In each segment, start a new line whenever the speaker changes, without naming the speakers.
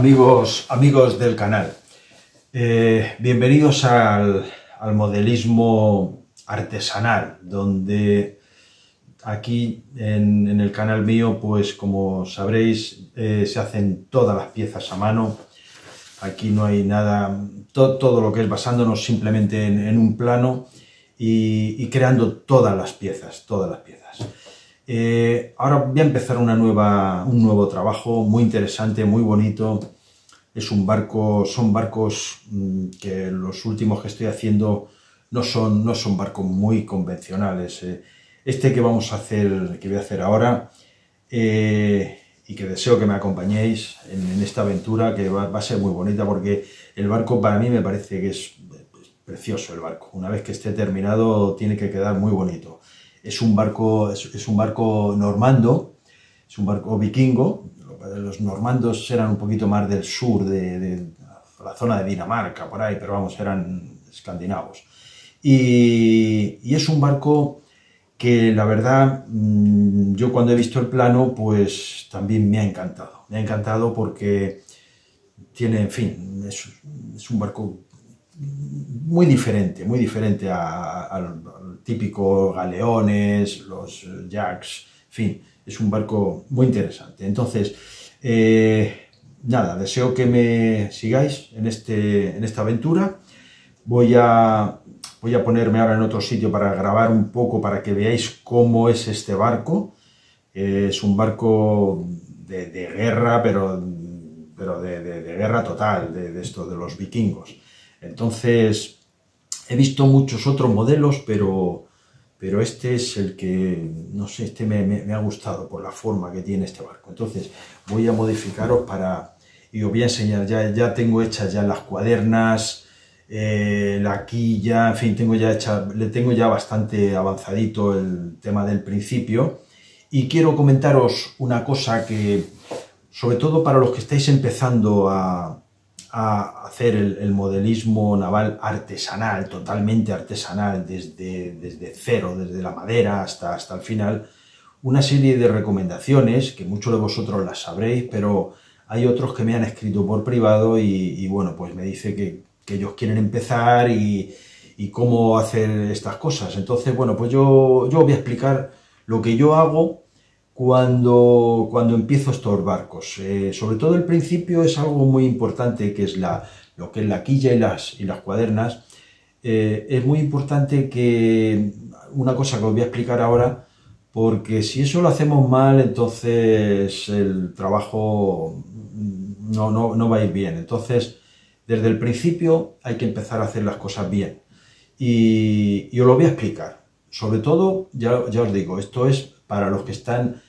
Amigos, amigos del canal, eh, bienvenidos al, modelismo artesanal, donde aquí en, el canal mío, pues como sabréis, eh, se hacen todas las piezas a mano. Aquí no hay nada, todo lo que es basándonos simplemente en, un plano y, y creando todas las piezas, todas las piezas. Eh, ahora voy a empezar nueva, un nuevo trabajo muy interesante, muy bonito. Es un barco, son barcos mm, que los últimos que estoy haciendo no son, barcos muy convencionales. Eh. Este que vamos a hacer, que voy a hacer ahora, eh, y que deseo que me acompañéis en, esta aventura que va, a ser muy bonita porque el barco para mí me parece que es precioso el barco. Una vez que esté terminado tiene que quedar muy bonito es un barco, es, un barco normando, es un barco vikingo. Los normandos eran un poquito más del sur, de, la zona de Dinamarca, por ahí, pero vamos, eran escandinavos. Y, es un barco que la verdad, mm, yo cuando he visto el plano, pues también me ha encantado. Me ha encantado porque tiene, en fin, es un barco muy diferente, muy diferente al típico galeones, los eh, jacks, en fin, es un barco muy interesante. Entonces, eh, nada, deseo que me sigáis en, este, en esta aventura. Voy a, voy a ponerme ahora en otro sitio para grabar un poco, para que veáis cómo es este barco. Eh, es un barco de, guerra, pero, de, guerra total, de esto, de los vikingos. Entonces, he visto muchos otros modelos, pero, pero este es el que, no sé, este me, ha gustado por la forma que tiene este barco. Entonces, voy a modificaros para, y os voy a enseñar, ya, ya tengo hechas ya las cuadernas, eh, la quilla, en fin, tengo ya hecha, le tengo ya bastante avanzadito el tema del principio. Y quiero comentaros una cosa que, sobre todo para los que estáis empezando a, a hacer el, modelismo naval artesanal, totalmente artesanal, desde, cero, desde la madera hasta, hasta el final, una serie de recomendaciones, que muchos de vosotros las sabréis, pero hay otros que me han escrito por privado y, bueno, pues me dice que, ellos quieren empezar y, cómo hacer estas cosas. Entonces, bueno, pues yo, yo voy a explicar lo que yo hago cuando, cuando empiezo estos barcos. Eh, sobre todo el principio es algo muy importante, que es lo que es la quilla y las, y las cuadernas. Eh, es muy importante que una cosa que os voy a explicar ahora, porque si eso lo hacemos mal, entonces el trabajo no, no, va a ir bien. Entonces, desde el principio hay que empezar a hacer las cosas bien. Y, yo os lo voy a explicar. Sobre todo, ya os digo, esto es para los que están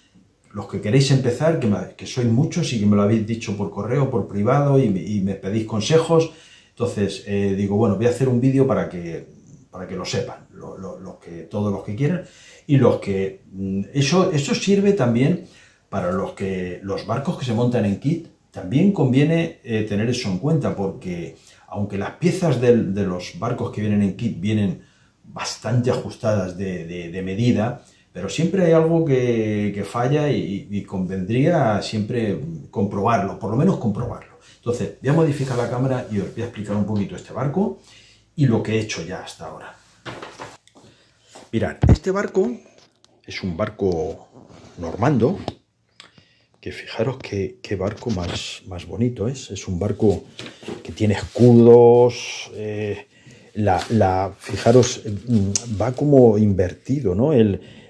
los que queréis empezar, que, que sois muchos y que me lo habéis dicho por correo, por privado y me, pedís consejos, entonces eh, digo, bueno, voy a hacer un vídeo para que, para que lo sepan, los que, todos los que quieran y los que... Mm, eso, sirve también para los, que, los barcos que se montan en kit, también conviene eh, tener eso en cuenta porque aunque las piezas de, los barcos que vienen en kit vienen bastante ajustadas de medida, pero siempre hay algo que, falla y, convendría siempre comprobarlo, por lo menos comprobarlo. Entonces, voy a modificar la cámara y os voy a explicar un poquito este barco y lo que he hecho ya hasta ahora. Mirad, este barco es un barco normando, que fijaros qué, barco más, más bonito es. Es un barco que tiene escudos, eh, la, fijaros, mm, va como invertido, ¿no?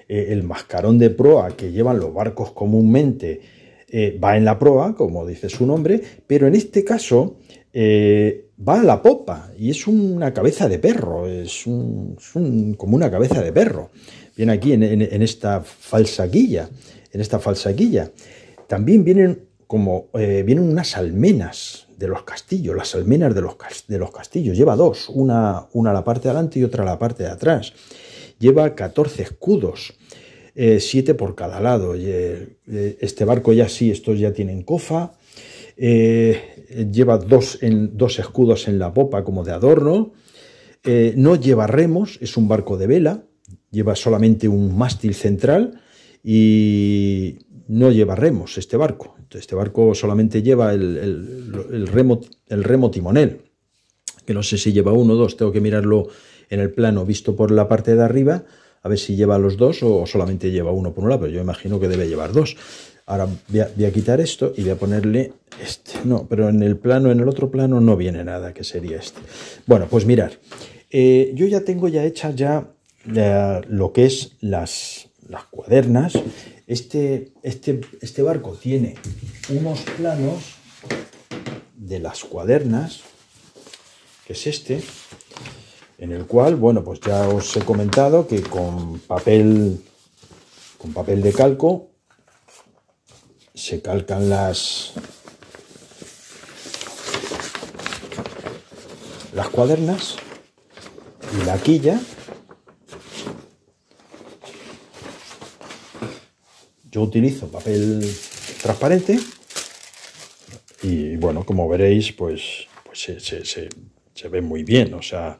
Eh, el mascarón de proa que llevan los barcos comúnmente eh, va en la proa, como dice su nombre, pero en este caso eh, va a la popa y es una cabeza de perro, es, como una cabeza de perro. Viene aquí en, esta falsaquilla, en esta falsaquilla. También vienen como vienen unas almenas de los castillos, las almenas de los, castillos. Lleva dos, una, una a la parte de adelante y otra a la parte de atrás lleva 14 escudos, 7 eh, por cada lado. Eh, eh, este barco ya sí, estos ya tienen cofa. lleva dos, en, dos, escudos en la popa como de adorno. no lleva remos, es un barco de vela. Lleva solamente un mástil central y no lleva remos este barco. Este barco solamente lleva el, remo, el remo timonel que no sé si lleva uno o dos, tengo que mirarlo en el plano visto por la parte de arriba, a ver si lleva los dos o solamente lleva uno por un lado, pero yo imagino que debe llevar dos. Ahora voy a, quitar esto y voy a ponerle este. No, pero en el plano, en el otro plano no viene nada, que sería este. Bueno, pues mirar. Eh, yo ya tengo ya hecha ya lo que es las, las cuadernas. Este, este, este barco tiene unos planos de las cuadernas, que es este, en el cual, bueno, pues ya os he comentado que con papel, con papel de calco se calcan las, las cuadernas y la quilla. Yo utilizo papel transparente y bueno, como veréis, pues, pues se, se ve muy bien, o sea,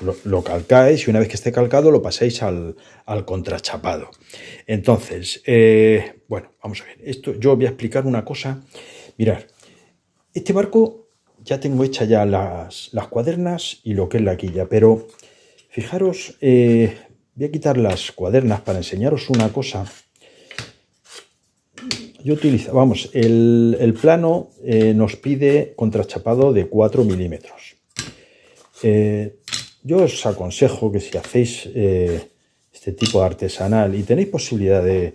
lo, calcáis y una vez que esté calcado lo pasáis al, contrachapado. Entonces, eh, bueno, vamos a ver. Esto, yo voy a explicar una cosa. Mirar, este barco ya tengo hecha ya las, las, cuadernas y lo que es la quilla, pero fijaros, eh, voy a quitar las cuadernas para enseñaros una cosa. Yo utilizo, vamos, el, plano eh, nos pide contrachapado de 4 milímetros. Yo os aconsejo que si hacéis eh, este tipo de artesanal y tenéis posibilidad de,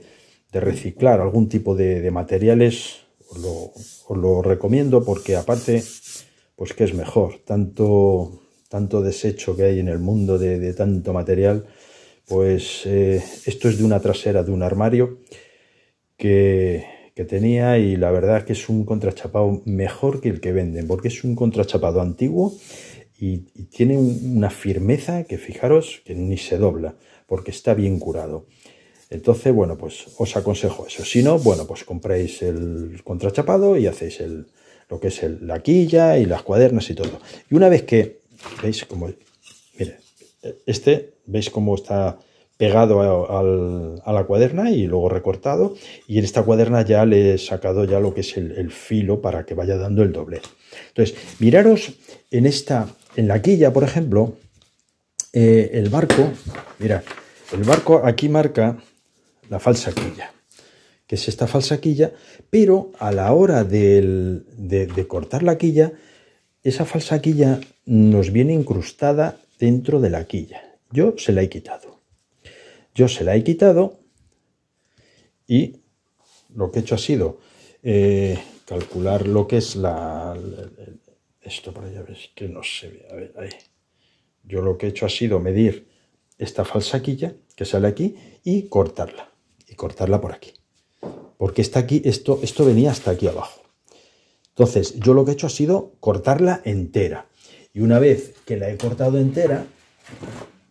reciclar algún tipo de, materiales, os lo, recomiendo porque aparte, pues que es mejor. Tanto, tanto desecho que hay en el mundo de, tanto material, pues eh, esto es de una trasera de un armario que, que tenía y la verdad que es un contrachapado mejor que el que venden porque es un contrachapado antiguo y, tiene una firmeza que fijaros que ni se dobla, porque está bien curado. Entonces, bueno, pues os aconsejo eso. Si no, bueno, pues compráis el contrachapado y hacéis el, lo que es la quilla y las cuadernas y todo. Y una vez que, veis como, mire, este, veis cómo está pegado a, la cuaderna y luego recortado. Y en esta cuaderna ya le he sacado ya lo que es el, el filo para que vaya dando el doble Entonces, miraros en esta en la quilla, por ejemplo, eh, el barco, mira, el barco aquí marca la falsa quilla, que es esta falsa quilla, pero a la hora de, cortar la quilla, esa falsa quilla nos viene incrustada dentro de la quilla. Yo se la he quitado. Yo se la he quitado y lo que he hecho ha sido eh, calcular lo que es la, esto por allá, ves que no se ve, a ver, ahí. Yo lo que he hecho ha sido medir esta falsa quilla que sale aquí y cortarla, y cortarla por aquí. Porque está aquí, esto, esto venía hasta aquí abajo. Entonces, yo lo que he hecho ha sido cortarla entera. Y una vez que la he cortado entera,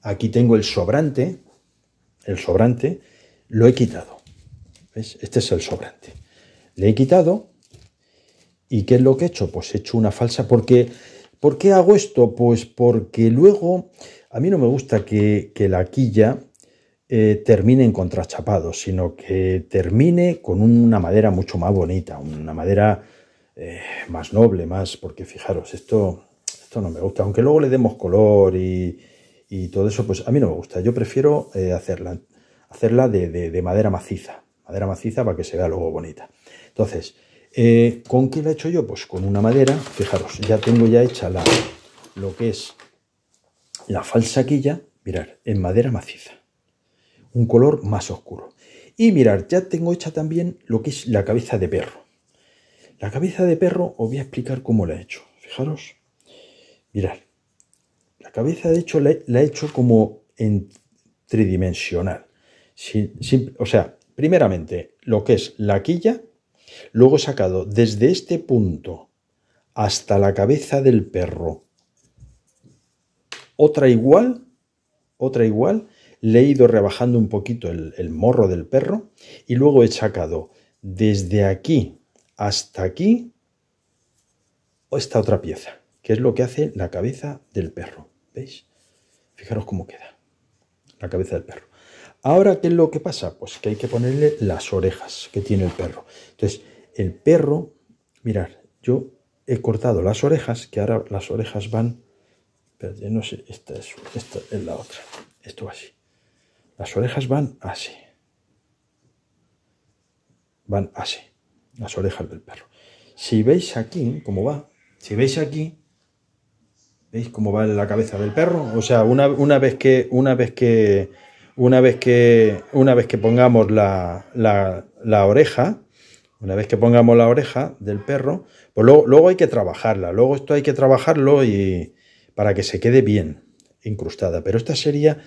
aquí tengo el sobrante, el sobrante, lo he quitado. ¿Ves? Este es el sobrante. Le he quitado ¿Y qué es lo que he hecho? Pues he hecho una falsa. Porque, ¿Por qué hago esto? Pues porque luego a mí no me gusta que, la quilla eh, termine en contrachapado, sino que termine con una madera mucho más bonita, una madera eh, más noble, más. Porque fijaros, esto, esto no me gusta. Aunque luego le demos color y, y todo eso, pues a mí no me gusta. Yo prefiero eh, hacerla, hacerla de, de madera maciza. Madera maciza para que se vea luego bonita. Entonces. Eh, ¿Con qué la he hecho yo? Pues con una madera. Fijaros, ya tengo ya hecha la, lo que es la falsa quilla. Mirar, en madera maciza. Un color más oscuro. Y mirar, ya tengo hecha también lo que es la cabeza de perro. La cabeza de perro os voy a explicar cómo la he hecho. Fijaros. Mirad. La cabeza, de hecho, la, he hecho como en tridimensional. o sea, primeramente, lo que es la quilla Luego he sacado desde este punto hasta la cabeza del perro. Otra igual, otra igual, le he ido rebajando un poquito el, el morro del perro y luego he sacado desde aquí hasta aquí esta otra pieza, que es lo que hace la cabeza del perro. ¿Veis? Fijaros cómo queda la cabeza del perro. Ahora, ¿qué es lo que pasa? Pues que hay que ponerle las orejas que tiene el perro. Entonces, el perro, mirar, yo he cortado las orejas, que ahora las orejas van. yo no sé, esta es, es la otra. Esto va así. Las orejas van así. Van así. Las orejas del perro. Si veis aquí cómo va, si veis aquí, ¿veis cómo va la cabeza del perro? O sea, una vez que. Una vez que una vez que, una vez que pongamos la, la, oreja, una vez que pongamos la oreja del perro, pues luego, luego, hay que trabajarla, luego esto hay que trabajarlo y para que se quede bien incrustada. Pero esta sería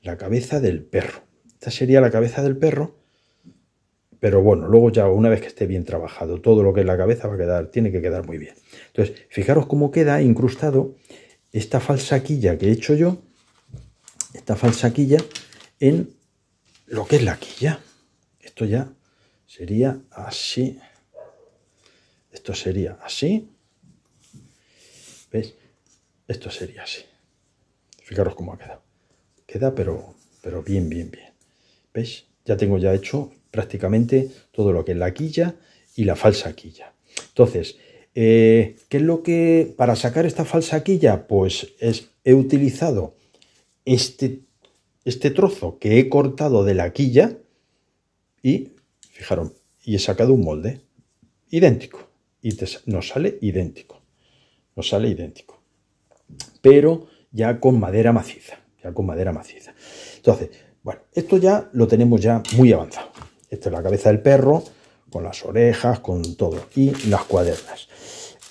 la cabeza del perro. Esta sería la cabeza del perro. Pero bueno, luego ya una vez que esté bien trabajado, todo lo que es la cabeza va a quedar, tiene que quedar muy bien. Entonces, fijaros cómo queda incrustado esta falsaquilla que he hecho yo, esta falsaquilla en lo que es la quilla. Esto ya sería así. Esto sería así. ¿Veis? Esto sería así. Fijaros cómo ha quedado. Queda, pero, pero bien, bien, bien. ¿Veis? Ya tengo ya hecho prácticamente todo lo que es la quilla y la falsa quilla. Entonces, eh, ¿qué es lo que para sacar esta falsa quilla? Pues es, he utilizado este este trozo que he cortado de la quilla y, fijaron, y he sacado un molde idéntico. Y nos sale idéntico. Nos sale idéntico. Pero ya con madera maciza. Ya con madera maciza. Entonces, bueno, esto ya lo tenemos ya muy avanzado. Esta es la cabeza del perro, con las orejas, con todo. Y las cuadernas.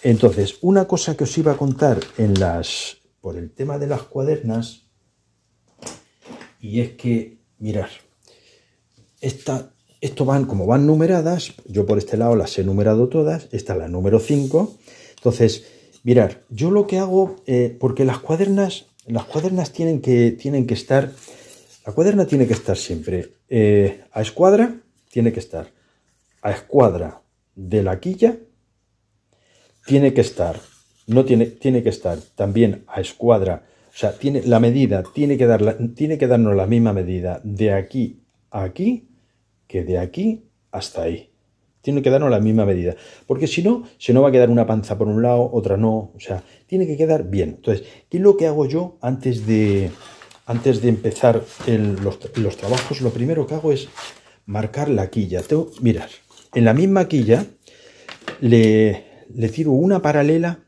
Entonces, una cosa que os iba a contar en las. por el tema de las cuadernas y es que, mirar, esta, esto van, como van numeradas, yo por este lado las he numerado todas, esta es la número 5, entonces, mirar, yo lo que hago, eh, porque las cuadernas, las cuadernas tienen que, tienen que estar, la cuaderna tiene que estar siempre eh, a escuadra, tiene que estar a escuadra de la quilla, tiene que estar, no tiene, tiene que estar también a escuadra o sea, tiene, la medida tiene que, tiene que darnos la misma medida de aquí a aquí que de aquí hasta ahí. Tiene que darnos la misma medida. Porque si no, se nos va a quedar una panza por un lado, otra no. O sea, tiene que quedar bien. Entonces, ¿qué es lo que hago yo antes de, antes de empezar los, trabajos? Lo primero que hago es marcar la quilla. Tengo, mirar, en la misma quilla le, le tiro una paralela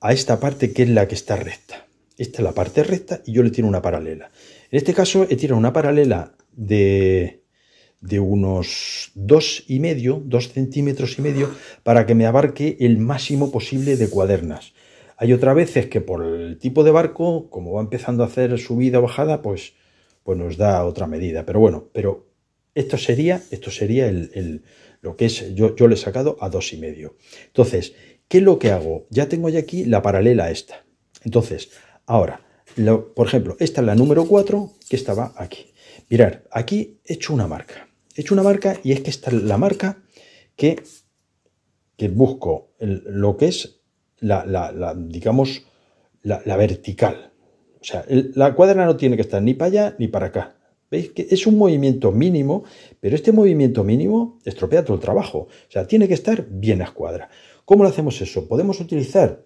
a esta parte que es la que está recta. Esta es la parte recta y yo le tiro una paralela. En este caso he tirado una paralela de, de unos 2,5, y medio, 2 centímetros y medio, para que me abarque el máximo posible de cuadernas. Hay otras veces que por el tipo de barco, como va empezando a hacer subida o bajada, pues, pues nos da otra medida. Pero bueno, pero esto sería, esto sería el, lo que es, yo, yo le he sacado a dos y medio. Entonces, ¿qué es lo que hago? Ya tengo ya aquí la paralela esta. Entonces, Ahora, por ejemplo, esta es la número 4 que estaba aquí. Mirad, aquí he hecho una marca. He hecho una marca y es que esta es la marca que, que busco lo que es la, digamos, la, vertical. O sea, la cuadra no tiene que estar ni para allá ni para acá. ¿Veis? Que es un movimiento mínimo, pero este movimiento mínimo estropea todo el trabajo. O sea, tiene que estar bien a escuadra. ¿Cómo lo hacemos eso? Podemos utilizar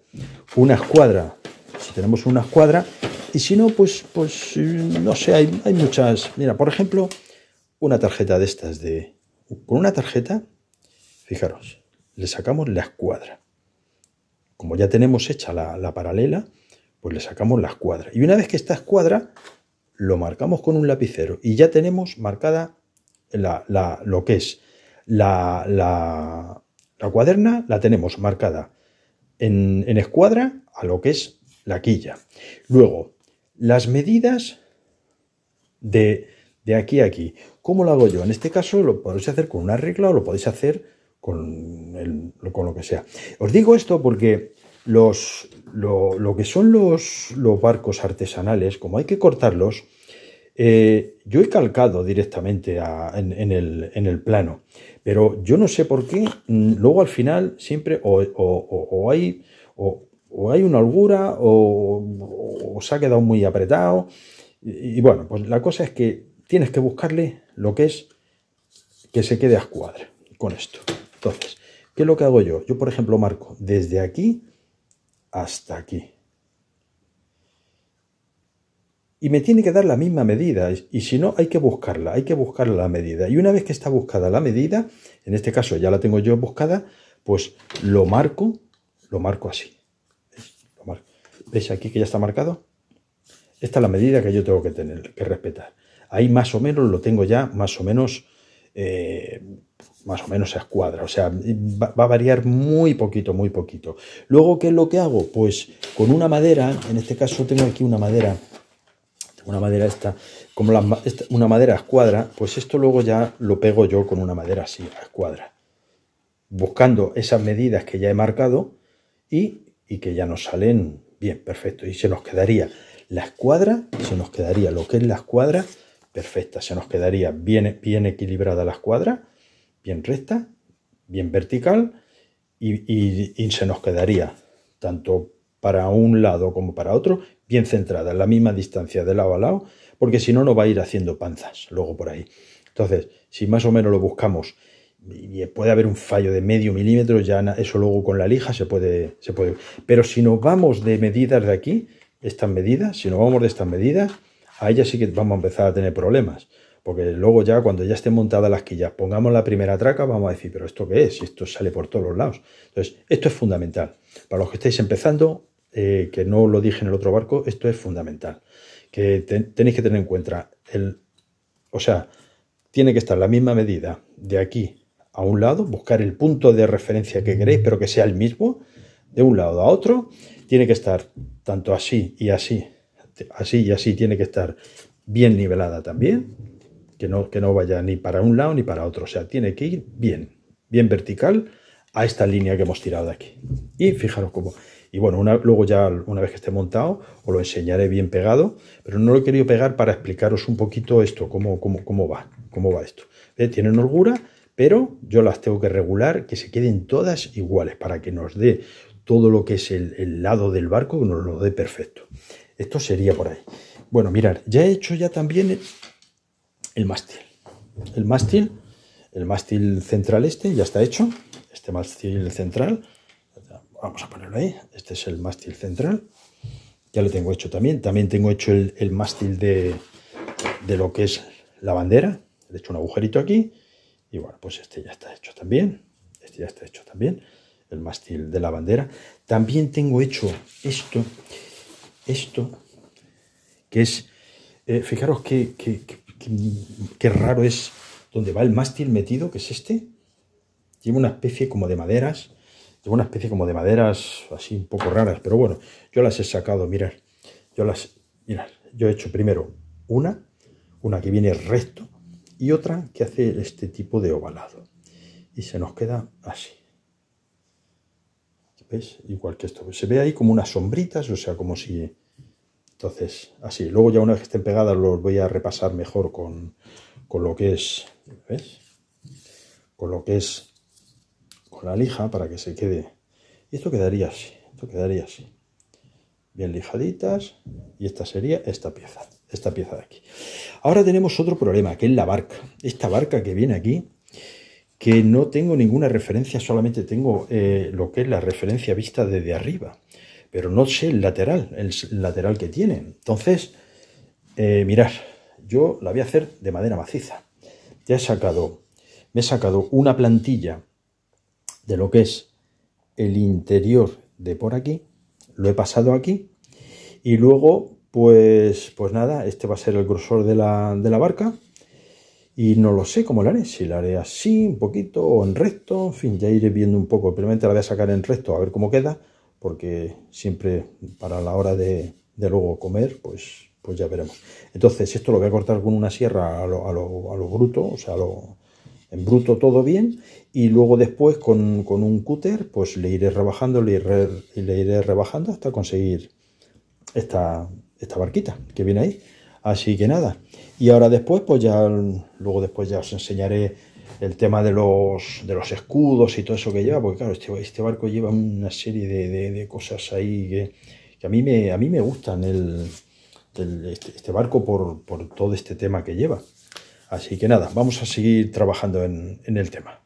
una escuadra si tenemos una escuadra, y si no, pues, pues no sé, hay, muchas. Mira, por ejemplo, una tarjeta de estas de. Con una tarjeta, fijaros, le sacamos la escuadra. Como ya tenemos hecha la, paralela, pues le sacamos la escuadra. Y una vez que está escuadra, lo marcamos con un lapicero y ya tenemos marcada lo que es la, cuaderna, la tenemos marcada en, en, escuadra a lo que es la quilla. Luego, las medidas de, de aquí a aquí. ¿Cómo lo hago yo? En este caso lo podéis hacer con una regla o lo podéis hacer con, con lo que sea. Os digo esto porque los, lo, que son los, los, barcos artesanales, como hay que cortarlos, eh, yo he calcado directamente en, el, en, el, plano, pero yo no sé por qué, mm, luego al final siempre o, o, o hay, o o hay una holgura o, se ha quedado muy apretado. Y, bueno, pues la cosa es que tienes que buscarle lo que es que se quede a escuadra con esto. Entonces, ¿qué es lo que hago yo? Yo, por ejemplo, marco desde aquí hasta aquí. Y me tiene que dar la misma medida, y si no, hay que buscarla, hay que buscar la medida. Y una vez que está buscada la medida, en este caso ya la tengo yo buscada, pues lo marco, lo marco así. ¿Veis aquí que ya está marcado? Esta es la medida que yo tengo que tener, que respetar. Ahí más o menos lo tengo ya, más o menos, eh, más o menos a escuadra. O sea, va, a variar muy poquito, muy poquito. Luego, ¿qué es lo que hago? Pues con una madera, en este caso tengo aquí una madera, una madera esta, como una madera a escuadra, pues esto luego ya lo pego yo con una madera así, a escuadra. Buscando esas medidas que ya he marcado y, y que ya nos salen Bien, perfecto. Y se nos quedaría la escuadra, se nos quedaría lo que es la escuadra perfecta. Se nos quedaría bien, bien equilibrada la escuadra, bien recta, bien vertical y, y, se nos quedaría tanto para un lado como para otro, bien centrada, la misma distancia de lado a lado, porque si no, no va a ir haciendo panzas luego por ahí. Entonces, si más o menos lo buscamos y puede haber un fallo de medio milímetro, ya eso luego con la lija se puede, se puede. Pero si nos vamos de medidas de aquí, estas medidas, si nos vamos de estas medidas, ahí ya sí que vamos a empezar a tener problemas. Porque luego ya cuando ya estén montada las quillas, pongamos la primera traca, vamos a decir, pero ¿esto qué es? Esto sale por todos los lados. Entonces, esto es fundamental. Para los que estáis empezando, eh, que no lo dije en el otro barco, esto es fundamental. Que tenéis que tener en cuenta, el, o sea, tiene que estar la misma medida de aquí a un lado, buscar el punto de referencia que queréis, pero que sea el mismo, de un lado a otro, tiene que estar tanto así y así, así y así, tiene que estar bien nivelada también, que no, que no vaya ni para un lado ni para otro, o sea, tiene que ir bien, bien vertical a esta línea que hemos tirado de aquí. Y fijaros cómo... Y bueno, luego ya una vez que esté montado, os lo enseñaré bien pegado, pero no lo he querido pegar para explicaros un poquito esto, cómo, cómo, cómo va, cómo va esto. Tiene holgura, pero yo las tengo que regular que se queden todas iguales para que nos dé todo lo que es el, lado del barco, que nos lo dé perfecto. Esto sería por ahí. Bueno, mirar, ya he hecho ya también el mástil. El mástil, el mástil central este ya está hecho. Este mástil central, vamos a ponerlo ahí. Este es el mástil central. Ya lo tengo hecho también. También tengo hecho el, mástil de, de lo que es la bandera. he hecho un agujerito aquí y bueno, pues este ya está hecho también. Este ya está hecho también. El mástil de la bandera. También tengo hecho esto. Esto. Que es. Eh, fijaros qué, raro es donde va el mástil metido, que es este. Lleva una especie como de maderas. Lleva una especie como de maderas así un poco raras. Pero bueno, yo las he sacado, mirar Yo las. Mirad, yo he hecho primero una, una que viene recto, y otra que hace este tipo de ovalado. Y se nos queda así. ¿Ves? Igual que esto. Se ve ahí como unas sombritas, o sea, como si... Entonces, así. Luego ya una vez que estén pegadas los voy a repasar mejor con, con lo que es... ¿Ves? Con lo que es... Con la lija para que se quede... Y esto quedaría así. Esto quedaría así. Bien lijaditas. Y esta sería esta pieza esta pieza de aquí. Ahora tenemos otro problema, que es la barca. Esta barca que viene aquí, que no tengo ninguna referencia, solamente tengo eh, lo que es la referencia vista desde arriba, pero no sé el lateral, el lateral que tiene. Entonces, eh, mirar, yo la voy a hacer de madera maciza. Ya he sacado, me he sacado una plantilla de lo que es el interior de por aquí, lo he pasado aquí y luego pues, pues nada, este va a ser el grosor de la, barca. Y no lo sé cómo lo haré, si la haré así, un poquito, o en recto, en fin, ya iré viendo un poco. Primero la voy a sacar en recto a ver cómo queda, porque siempre para la hora de, luego comer, pues, pues ya veremos. Entonces, esto lo voy a cortar con una sierra a lo, bruto, o sea, en bruto todo bien, y luego después con, un cúter, pues le iré rebajando, y le iré rebajando hasta conseguir esta esta barquita que viene ahí. Así que nada. Y ahora después, pues ya, luego después ya os enseñaré el tema de los, de los escudos y todo eso que lleva, porque claro, este, este barco lleva una serie de, cosas ahí que, a, mí me, a mí me gustan el, este, este, barco por, por, todo este tema que lleva. Así que nada, vamos a seguir trabajando en, en el tema.